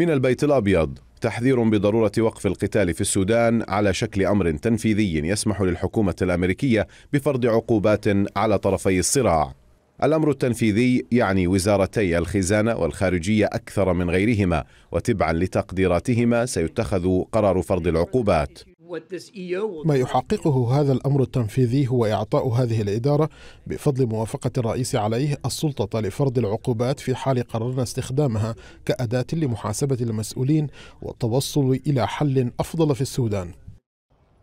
من البيت الأبيض تحذير بضرورة وقف القتال في السودان على شكل أمر تنفيذي يسمح للحكومة الأمريكية بفرض عقوبات على طرفي الصراع الأمر التنفيذي يعني وزارتي الخزانة والخارجية أكثر من غيرهما وتبعا لتقديراتهما سيتخذ قرار فرض العقوبات E ما يحققه هذا الامر التنفيذي هو اعطاء هذه الاداره بفضل موافقه الرئيس عليه السلطه لفرض العقوبات في حال قررنا استخدامها كاداه لمحاسبه المسؤولين والتوصل الى حل افضل في السودان.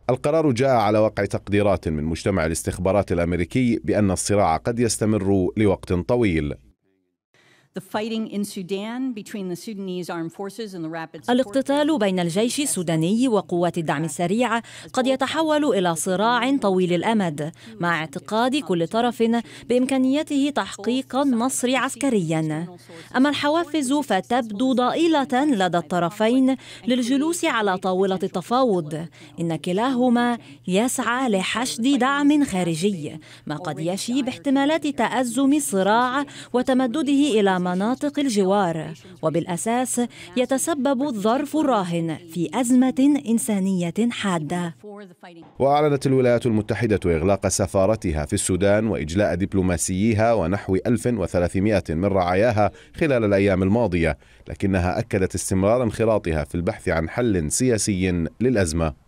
القرار جاء على وقع تقديرات من مجتمع الاستخبارات الامريكي بان الصراع قد يستمر لوقت طويل. الاقتتال بين الجيش السوداني وقوات الدعم السريع قد يتحول إلى صراع طويل الأمد مع اعتقاد كل طرف بإمكانيته تحقيق النصر عسكريا أما الحوافز فتبدو ضئيلة لدى الطرفين للجلوس على طاولة التفاوض إن كلاهما يسعى لحشد دعم خارجي ما قد يشي باحتمالات تأزم الصراع وتمدده إلى مناطق الجوار وبالأساس يتسبب الظرف الراهن في أزمة إنسانية حادة وأعلنت الولايات المتحدة إغلاق سفارتها في السودان وإجلاء دبلوماسييها ونحو 1300 من رعاياها خلال الأيام الماضية لكنها أكدت استمرار انخراطها في البحث عن حل سياسي للأزمة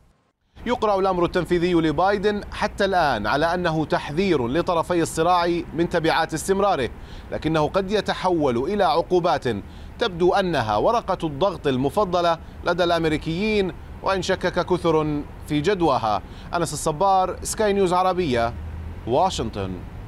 يقرأ الأمر التنفيذي لبايدن حتى الآن على أنه تحذير لطرفي الصراع من تبعات استمراره لكنه قد يتحول إلى عقوبات تبدو أنها ورقة الضغط المفضلة لدى الأمريكيين وإن شكك كثر في جدواها أنس الصبار سكاي نيوز عربية واشنطن